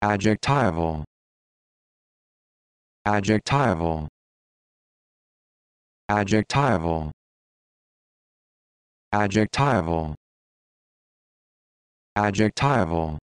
adjectival adjectival adjectival adjectival adjectival